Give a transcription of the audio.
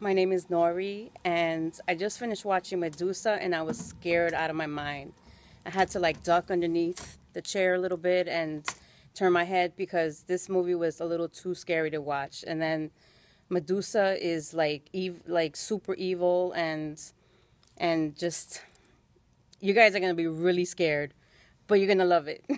My name is Nori, and I just finished watching Medusa, and I was scared out of my mind. I had to like duck underneath the chair a little bit and turn my head because this movie was a little too scary to watch. And then Medusa is like ev- like super evil and and just you guys are gonna be really scared, but you're gonna love it.